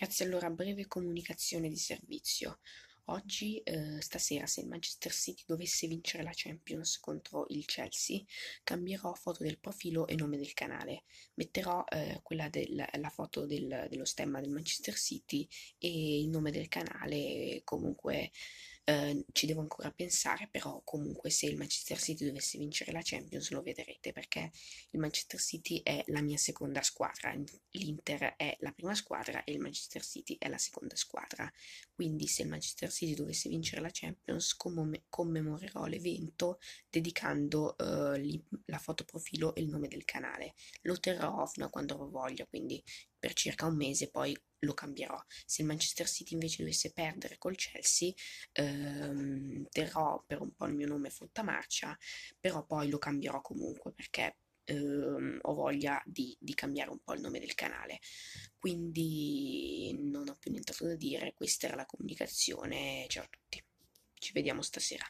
Ragazzi, allora breve comunicazione di servizio. Oggi, eh, stasera, se il Manchester City dovesse vincere la Champions contro il Chelsea, cambierò foto del profilo e nome del canale. Metterò eh, quella del, la foto del, dello stemma del Manchester City e il nome del canale, comunque Ehm, ci devo ancora pensare, però comunque se il Manchester City dovesse vincere la Champions lo vedrete perché il Manchester City è la mia seconda squadra, l'Inter è la prima squadra e il Manchester City è la seconda squadra. Quindi se il Manchester City dovesse vincere la Champions commem- commemorerò l'evento dedicando eh, li- la foto profilo e il nome del canale. Lo terrò off a quando avrò voglia, quindi per circa un mese, poi lo cambierò. Se il Manchester City invece dovesse perdere col Chelsea, ehm, terrò per un po' il mio nome marcia, però poi lo cambierò comunque perché ehm, ho voglia di, di, cambiare un po' il nome del canale. Quindi non ho più nient'altro da dire, questa era la comunicazione. Ciao a tutti, ci vediamo stasera.